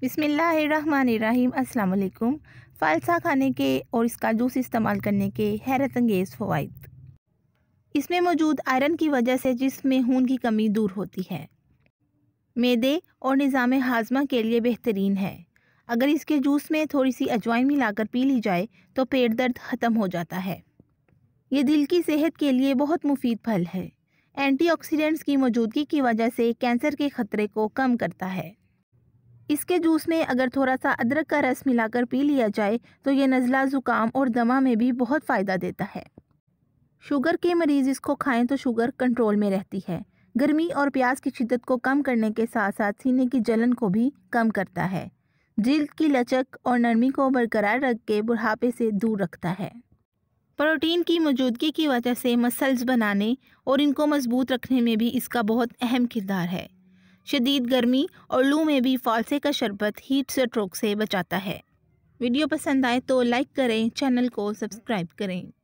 बिसमीम् अल्लाम फालसा खाने के और इसका जूस इस्तेमाल करने के हैरत अंगेज़ फ़वाद इसमें मौजूद आयरन की वजह से जिसमें खून की कमी दूर होती है मैदे और निज़ाम हाजमा के लिए बेहतरीन है अगर इसके जूस में थोड़ी सी अजवाइन मिलाकर पी ली जाए तो पेट दर्द ख़त्म हो जाता है ये दिल की सेहत के लिए बहुत मुफीद फल है एंटीऑक्सीडेंट्स की मौजूदगी की वजह से कैंसर के ख़तरे को कम करता है इसके जूस में अगर थोड़ा सा अदरक का रस मिलाकर पी लिया जाए तो ये नज़ला ज़ुकाम और दमा में भी बहुत फ़ायदा देता है शुगर के मरीज़ इसको खाएं तो शुगर कंट्रोल में रहती है गर्मी और प्याज की शिद्दत को कम करने के साथ साथ सीने की जलन को भी कम करता है जिल्द की लचक और नरमी को बरकरार रख के बुढ़ापे से दूर रखता है प्रोटीन की मौजूदगी की वजह से मसल्स बनाने और इनको मजबूत रखने में भी इसका बहुत अहम किरदार है शदीद गर्मी और लू में भी फालसे का शरबत हीट स्ट्रोक से बचाता है वीडियो पसंद आए तो लाइक करें चैनल को सब्सक्राइब करें